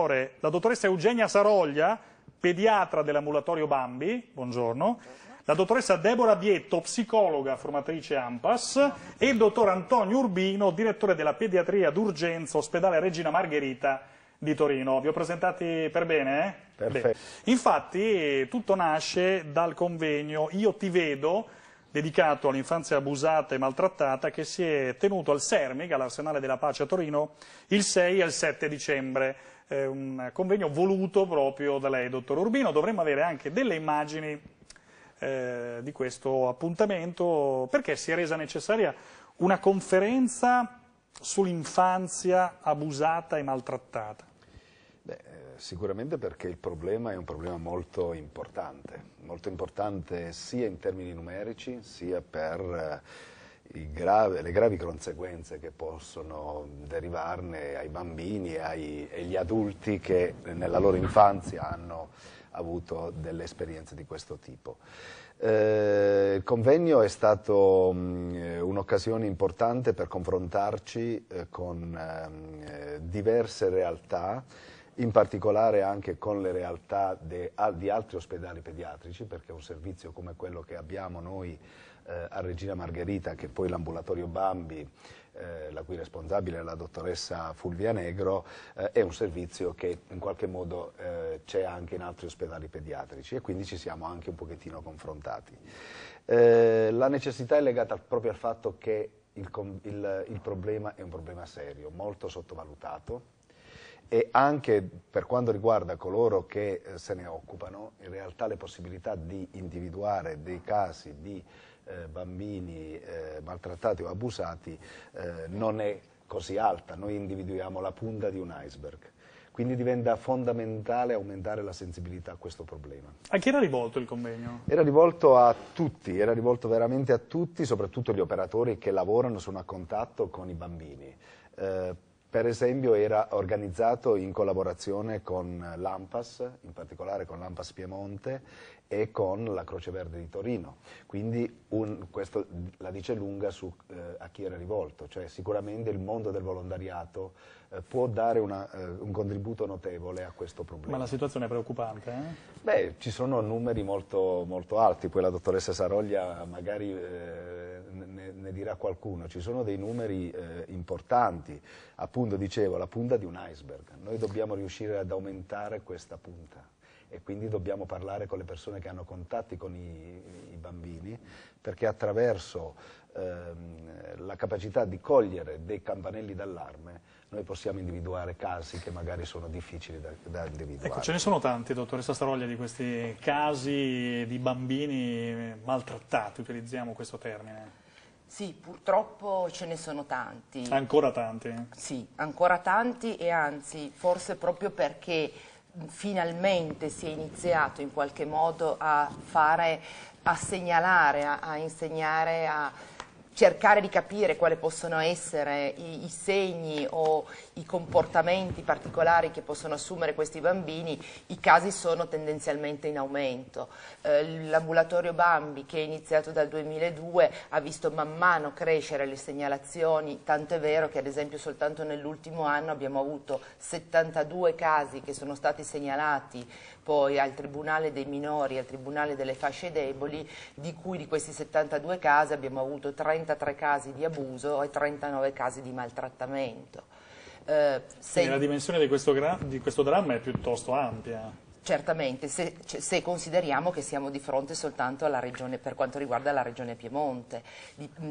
Ora, la dottoressa Eugenia Saroglia, pediatra dell'ambulatorio Bambi, buongiorno, la dottoressa Deborah Bietto, psicologa, formatrice AMPAS, e il dottor Antonio Urbino, direttore della pediatria d'urgenza ospedale Regina Margherita di Torino. Vi ho presentati per bene? Eh? Infatti tutto nasce dal convegno Io ti vedo, dedicato all'infanzia abusata e maltrattata che si è tenuto al Sermic, all'Arsenale della Pace a Torino, il 6 e il 7 dicembre. Eh, un convegno voluto proprio da lei, dottor Urbino. Dovremmo avere anche delle immagini eh, di questo appuntamento perché si è resa necessaria una conferenza sull'infanzia abusata e maltrattata. Beh, eh, sicuramente perché il problema è un problema molto importante, molto importante sia in termini numerici sia per eh, grave, le gravi conseguenze che possono derivarne ai bambini e, agli adulti che nella loro infanzia hanno avuto delle esperienze di questo tipo. Eh, il convegno è stato mm, eh, un'occasione importante per confrontarci eh, con ehm, eh, diverse realtà in particolare anche con le realtà de, di altri ospedali pediatrici, perché un servizio come quello che abbiamo noi eh, a Regina Margherita, che poi l'ambulatorio Bambi, eh, la cui responsabile è la dottoressa Fulvia Negro, eh, è un servizio che in qualche modo eh, c'è anche in altri ospedali pediatrici e quindi ci siamo anche un pochettino confrontati. Eh, la necessità è legata proprio al fatto che il, il, il problema è un problema serio, molto sottovalutato e anche per quanto riguarda coloro che eh, se ne occupano, in realtà le possibilità di individuare dei casi di eh, bambini eh, maltrattati o abusati eh, non è così alta, noi individuiamo la punta di un iceberg. Quindi diventa fondamentale aumentare la sensibilità a questo problema. A chi era rivolto il convegno? Era rivolto a tutti, era rivolto veramente a tutti, soprattutto gli operatori che lavorano, sono a contatto con i bambini. Eh, per esempio era organizzato in collaborazione con l'AMPAS, in particolare con l'AMPAS Piemonte e con la Croce Verde di Torino. Quindi un, questo la dice lunga su eh, a chi era rivolto, cioè sicuramente il mondo del volontariato può dare una, eh, un contributo notevole a questo problema. Ma la situazione è preoccupante? Eh? Beh, ci sono numeri molto, molto, alti, poi la dottoressa Saroglia magari eh, ne, ne, dirà qualcuno, ci sono dei numeri eh, importanti, appunto dicevo, la punta di un iceberg, noi dobbiamo riuscire ad aumentare questa punta e quindi dobbiamo parlare con le persone che hanno contatti con i, i bambini perché attraverso ehm, la capacità di cogliere dei campanelli d'allarme noi possiamo individuare casi che magari sono difficili da, da individuare. Ecco, ce ne sono tanti, dottoressa Staroglia, di questi casi di bambini maltrattati, utilizziamo questo termine. Sì, purtroppo ce ne sono tanti. Ancora tanti? Sì, ancora tanti e anzi, forse proprio perché finalmente si è iniziato in qualche modo a fare, a segnalare, a, a insegnare, a cercare di capire quali possono essere i, i, segni o i comportamenti particolari che possono assumere questi bambini, i casi sono tendenzialmente in aumento. Eh, l'ambulatorio Bambi che è iniziato dal 2002 ha visto man mano crescere le segnalazioni, tanto è vero che ad esempio soltanto nell'ultimo anno abbiamo avuto 72 casi che sono stati segnalati poi al Tribunale dei minori, al Tribunale delle fasce deboli, di cui di questi 72 casi abbiamo avuto 33 casi di abuso e 39 casi di maltrattamento. Eh, se... La dimensione di questo, di questo dramma è piuttosto ampia. Certamente, se, cioè, se, consideriamo che siamo di fronte soltanto alla regione, per quanto riguarda la regione Piemonte,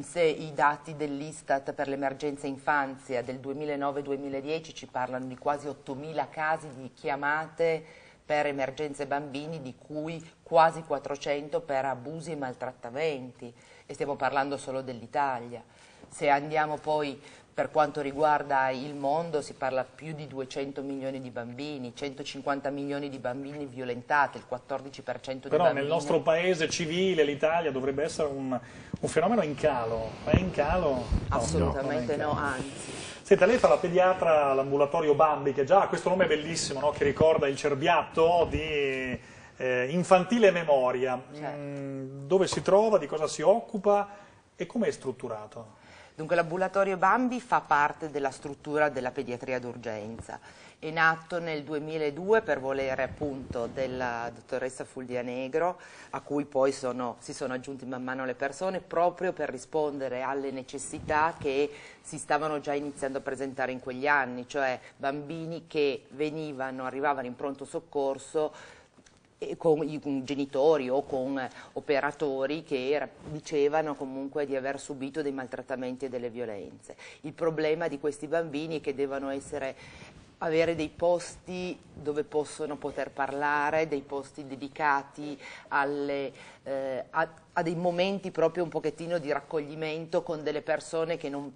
se i dati dell'Istat per l'emergenza infanzia del 2009-2010 ci parlano di quasi 8.000 casi di chiamate per emergenze bambini, di cui quasi 400 per abusi e maltrattamenti, e stiamo parlando solo dell'Italia. Se andiamo poi per quanto riguarda il mondo si parla più di 200 milioni di bambini, 150 milioni di bambini violentati, il 14% Però di bambini. Però nel nostro paese civile, l'Italia, dovrebbe essere un, un, fenomeno in calo, è in calo? Assolutamente no, no, no anzi. Senta, lei fa la pediatra all'ambulatorio Bambi, che già ha questo nome bellissimo, no? che ricorda il cerbiatto di eh, infantile memoria. Certo. Mm, dove si trova, di cosa si occupa e come è strutturato? Dunque l'ambulatorio Bambi fa parte della struttura della pediatria d'urgenza. È nato nel 2002 per volere appunto della dottoressa Fulvia Negro, a cui poi sono, si sono aggiunti man mano le persone, proprio per rispondere alle necessità che si stavano già iniziando a presentare in quegli anni, cioè bambini che venivano, arrivavano in pronto soccorso con i genitori o con eh, operatori che dicevano comunque di aver subito dei maltrattamenti e delle violenze. Il problema di questi bambini è che devono essere avere dei posti dove possono poter parlare, dei posti dedicati alle, eh, a, a, dei momenti proprio un pochettino di raccoglimento con delle persone che, non,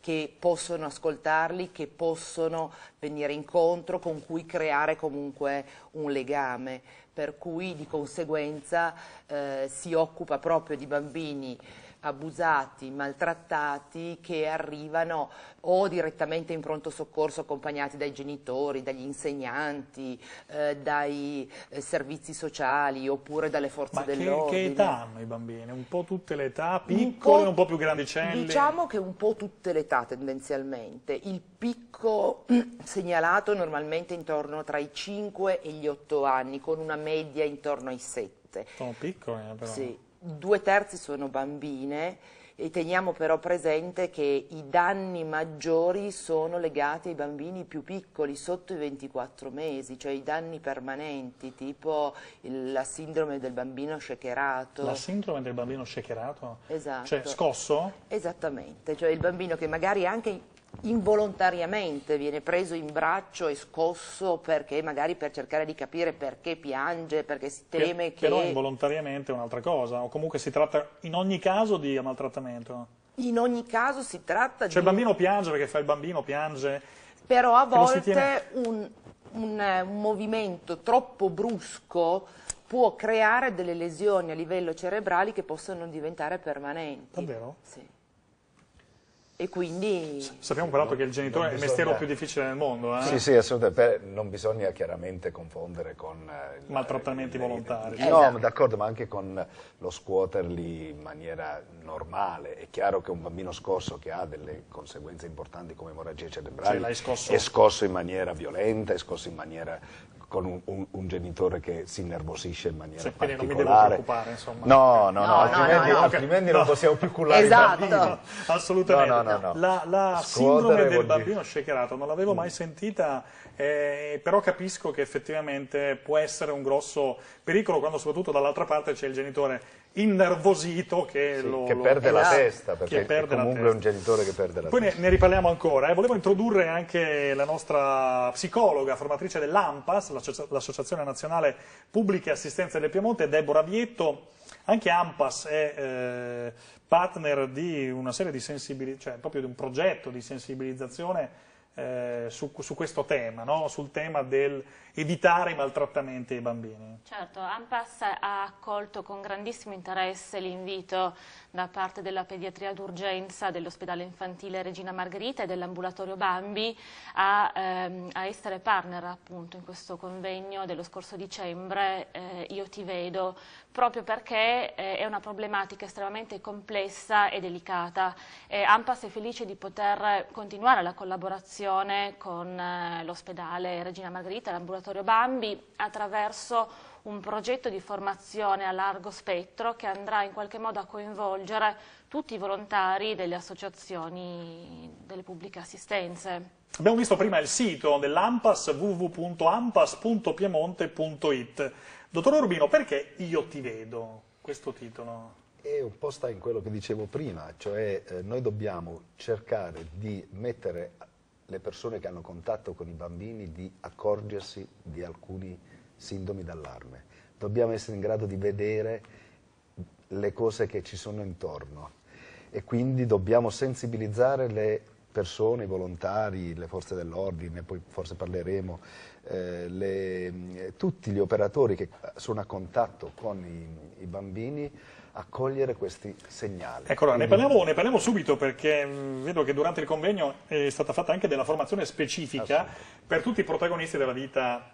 che possono ascoltarli, che possono venire incontro, con cui creare comunque un legame per cui di conseguenza eh, si occupa proprio di bambini abusati, maltrattati che arrivano o direttamente in pronto soccorso accompagnati dai genitori, dagli insegnanti, eh, dai eh, servizi sociali oppure dalle forze Ma dell'ordine. Che, che età hanno i bambini? Un po' tutte le età, piccole un po', un po più grandicelli? Diciamo che un po' tutte le età tendenzialmente. Il picco segnalato normalmente intorno tra i 5 e gli 8 anni con una media intorno ai 7. Sono piccole però. Sì, due terzi sono bambine e teniamo però presente che i danni maggiori sono legati ai bambini più piccoli, sotto i 24 mesi, cioè i danni permanenti, tipo il, la sindrome del bambino shakerato. La sindrome del bambino shakerato? Esatto. Cioè scosso? Esattamente, cioè il bambino che magari anche involontariamente viene preso in braccio e scosso perché magari per cercare di capire perché piange, perché si teme che... Però involontariamente è un'altra cosa, o comunque si tratta in ogni caso di maltrattamento. In ogni caso si tratta cioè, di... Cioè il bambino piange perché fa il bambino, piange... Però a volte un, un, eh, un movimento troppo brusco può creare delle lesioni a livello cerebrale che possono diventare permanenti. Davvero? Sì. E quindi... Sappiamo peraltro che il genitore bisogna... è il mestiere più difficile del mondo. Eh? Sì, sì, assolutamente. Non bisogna chiaramente confondere con... Eh, Maltrattamenti il... volontari. No, esatto. d'accordo, ma anche con lo scuoterli in maniera normale. È chiaro che un bambino scosso che ha delle conseguenze importanti come emorragie cerebrali cioè, scosso... è scosso in maniera violenta, è scosso in maniera con un, un, un, genitore che si innervosisce in maniera sì, particolare. Non mi devo preoccupare, no, no, no, no, altrimenti, no, altrimenti non possiamo più cullare esatto. il bambino. Assolutamente. La, la sindrome del bambino dire. shakerato non l'avevo mai mm. sentita, eh, però capisco che effettivamente può essere un grosso pericolo quando soprattutto dall'altra parte c'è il genitore innervosito che, sì, lo, che perde lo, la eh, testa perché perde comunque è un genitore che perde la poi testa poi ne, ne, riparliamo ancora eh. volevo introdurre anche la nostra psicologa formatrice dell'AMPAS l'Associazione Nazionale Pubblica Assistenza del Piemonte Deborah Vietto anche AMPAS è eh, partner di una serie di sensibilizzazioni cioè proprio di un progetto di sensibilizzazione eh, su, su, questo tema, no? sul tema del evitare i maltrattamenti ai bambini. Certo, Ampas ha accolto con grandissimo interesse l'invito da parte della pediatria d'urgenza dell'ospedale infantile Regina Margherita e dell'ambulatorio Bambi a, ehm, a, essere partner appunto in questo convegno dello scorso dicembre eh, Io ti vedo proprio perché eh, è una problematica estremamente complessa e delicata. Eh, AMPAS è felice di poter continuare la collaborazione con eh, l'ospedale Regina Margherita e l'ambulatorio Bambi attraverso un progetto di formazione a largo spettro che andrà in qualche modo a coinvolgere tutti i volontari delle associazioni delle pubbliche assistenze. Abbiamo visto prima il sito dell'AMPAS www.ampas.piemonte.it. Dottor Urbino, perché Io ti vedo questo titolo? E un po' sta in quello che dicevo prima, cioè eh, noi dobbiamo cercare di mettere le persone che hanno contatto con i bambini di accorgersi di alcuni sindomi d'allarme. Dobbiamo essere in grado di vedere le cose che ci sono intorno e quindi dobbiamo sensibilizzare le persone, i volontari, le forze dell'ordine, poi forse parleremo, eh, le, eh, tutti gli operatori che sono a contatto con i, i bambini a cogliere questi segnali. Ecco, allora, ne, parliamo, ne parliamo, subito perché mm, vedo che durante il convegno è stata fatta anche della formazione specifica per tutti i protagonisti della vita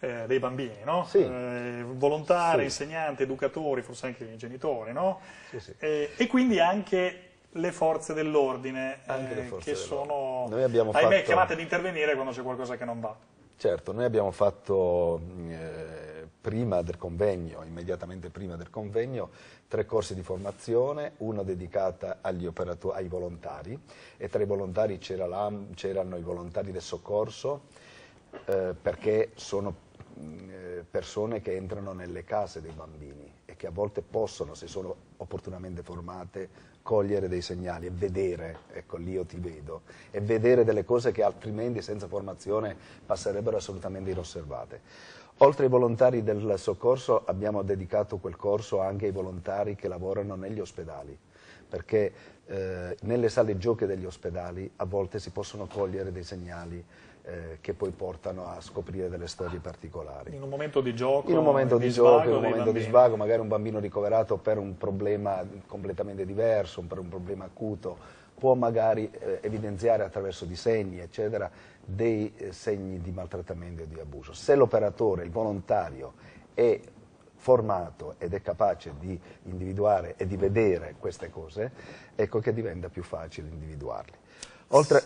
eh, dei bambini, no? sì. eh, volontari, sì. insegnanti, educatori, forse anche i genitori, no? sì, eh, e quindi anche le forze dell'ordine eh, che sono, ahimè, fatto... chiamate ad intervenire quando c'è qualcosa che non va. Certo, noi abbiamo fatto eh, prima del convegno, immediatamente prima del convegno, tre corsi di formazione, uno dedicato ai volontari e tra i volontari c'erano i volontari del soccorso, eh, perché sono eh, persone che entrano nelle case dei bambini e che a volte possono, se sono opportunamente formate, cogliere dei segnali e vedere, ecco lì io ti vedo, e vedere delle cose che altrimenti senza formazione passerebbero assolutamente inosservate. Oltre ai volontari del soccorso abbiamo dedicato quel corso anche ai volontari che lavorano negli ospedali, perché eh, nelle sale giochi degli ospedali a volte si possono cogliere dei segnali eh, che poi portano a scoprire delle storie particolari. In un momento di gioco, in un momento di, di gioco, in un momento di svago, magari un bambino ricoverato per un problema completamente diverso, per un problema acuto, può magari eh, evidenziare attraverso disegni, eccetera, dei eh, segni di maltrattamento e di abuso. Se l'operatore, il volontario, è formato ed è capace di individuare e di vedere queste cose, ecco che diventa più facile individuarli. Oltre,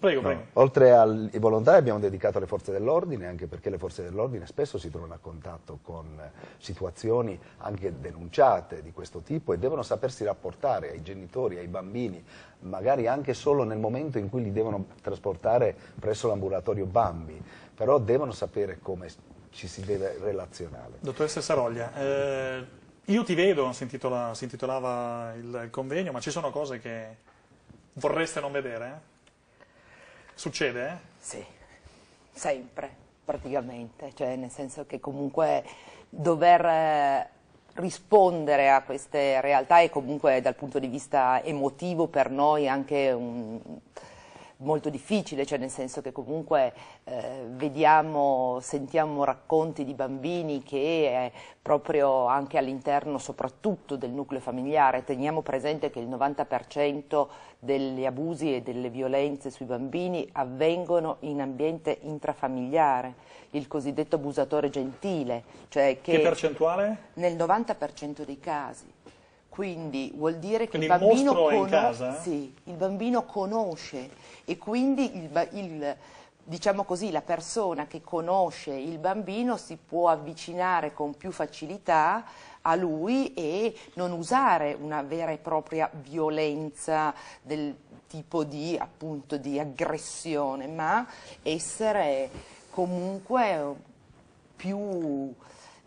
prego, no, prego. oltre ai volontari abbiamo dedicato le forze dell'ordine, anche perché le forze dell'ordine spesso si trovano a contatto con eh, situazioni anche denunciate di questo tipo e devono sapersi rapportare ai genitori, ai bambini, magari anche solo nel momento in cui li devono trasportare presso l'ambulatorio bambi, però devono sapere come ci si deve relazionare. Dottoressa Saroglia, eh, io ti vedo, si, si intitolava il, il convegno, ma ci sono cose che vorreste non vedere? Succede? Eh? Sì, sempre, praticamente, cioè nel senso che comunque dover eh, rispondere a queste realtà è comunque dal punto di vista emotivo per noi anche un molto difficile, cioè nel senso che comunque eh, vediamo, sentiamo racconti di bambini che proprio anche all'interno soprattutto del nucleo familiare, teniamo presente che il 90% degli abusi e delle violenze sui bambini avvengono in ambiente intrafamiliare, il cosiddetto abusatore gentile. Cioè che, che percentuale? Nel 90% dei casi. Quindi vuol dire che il bambino, conos- sì, il bambino, conosce e quindi il, il, diciamo così, la persona che conosce il bambino si può avvicinare con più facilità a lui e non usare una vera e propria violenza del tipo di, appunto, di aggressione, ma essere comunque più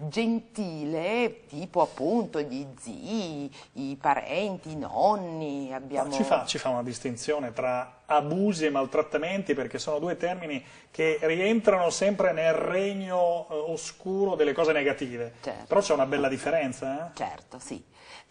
gentile, tipo appunto gli zii, i parenti, i nonni. Abbiamo... Ci, fa, ci fa una distinzione tra abusi e maltrattamenti, perché sono due termini che rientrano sempre nel regno eh, oscuro delle cose negative. Certo. Però c'è una bella differenza. Eh? Certo, sì.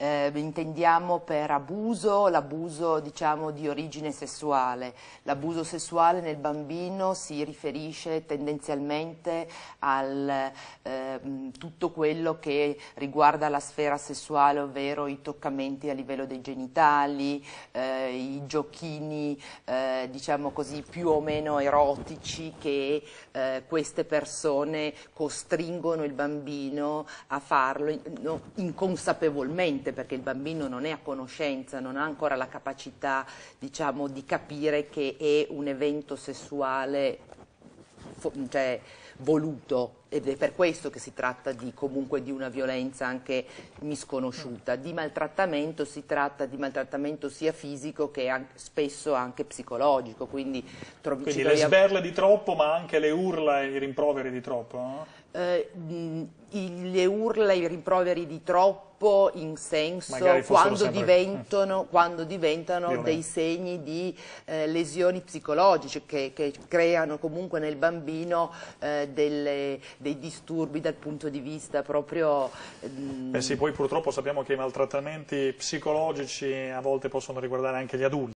Eh, intendiamo per abuso l'abuso diciamo, di origine sessuale. L'abuso sessuale nel bambino si riferisce tendenzialmente a eh, tutto quello che riguarda la sfera sessuale, ovvero i toccamenti a livello dei genitali, eh, i giochini eh, diciamo così, più o meno erotici che eh, queste persone costringono il bambino a farlo no, inconsapevolmente, perché il bambino non è a conoscenza, non ha ancora la capacità diciamo, di capire che è un evento sessuale cioè, voluto ed è per questo che si tratta di, comunque di una violenza anche misconosciuta, di maltrattamento si tratta di maltrattamento sia fisico che anche, spesso anche psicologico, quindi, trovi, quindi le troviamo... sberle di troppo ma anche le urla e i rimproveri di troppo? No? Eh, i, le urla e i rimproveri di troppo in senso quando diventano, che... quando diventano, dei segni di eh, lesioni psicologiche che, che, creano comunque nel bambino eh, delle, dei disturbi dal punto di vista proprio... Mm, eh sì, poi purtroppo sappiamo che i maltrattamenti psicologici a volte possono riguardare anche gli adulti.